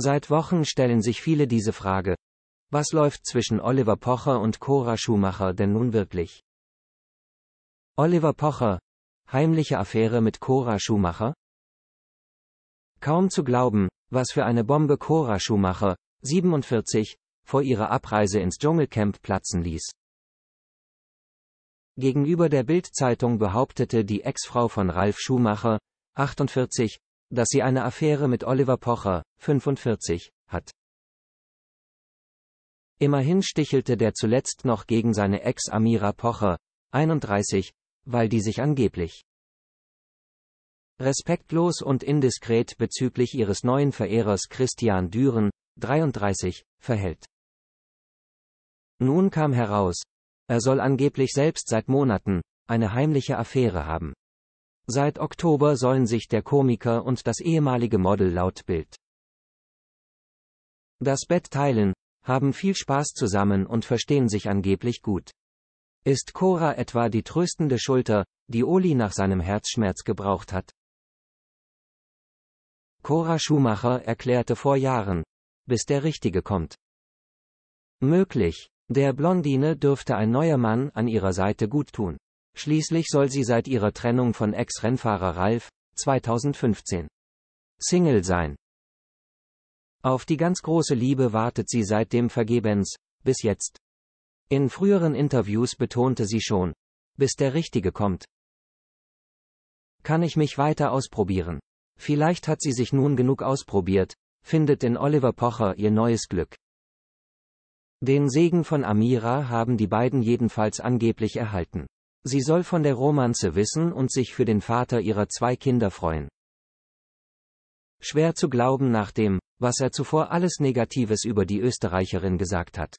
Seit Wochen stellen sich viele diese Frage. Was läuft zwischen Oliver Pocher und Cora Schumacher denn nun wirklich? Oliver Pocher. Heimliche Affäre mit Cora Schumacher? Kaum zu glauben, was für eine Bombe Cora Schumacher, 47, vor ihrer Abreise ins Dschungelcamp platzen ließ. Gegenüber der Bild-Zeitung behauptete die Ex-Frau von Ralf Schumacher, 48, dass sie eine Affäre mit Oliver Pocher, 45, hat. Immerhin stichelte der zuletzt noch gegen seine Ex Amira Pocher, 31, weil die sich angeblich respektlos und indiskret bezüglich ihres neuen Verehrers Christian Düren, 33, verhält. Nun kam heraus, er soll angeblich selbst seit Monaten eine heimliche Affäre haben. Seit Oktober sollen sich der Komiker und das ehemalige Model laut Bild das Bett teilen, haben viel Spaß zusammen und verstehen sich angeblich gut. Ist Cora etwa die tröstende Schulter, die Oli nach seinem Herzschmerz gebraucht hat? Cora Schumacher erklärte vor Jahren, bis der Richtige kommt. Möglich, der Blondine dürfte ein neuer Mann an ihrer Seite gut tun. Schließlich soll sie seit ihrer Trennung von Ex-Rennfahrer Ralf, 2015, Single sein. Auf die ganz große Liebe wartet sie seitdem vergebens, bis jetzt. In früheren Interviews betonte sie schon, bis der Richtige kommt. Kann ich mich weiter ausprobieren? Vielleicht hat sie sich nun genug ausprobiert, findet in Oliver Pocher ihr neues Glück. Den Segen von Amira haben die beiden jedenfalls angeblich erhalten. Sie soll von der Romanze wissen und sich für den Vater ihrer zwei Kinder freuen. Schwer zu glauben nach dem, was er zuvor alles Negatives über die Österreicherin gesagt hat.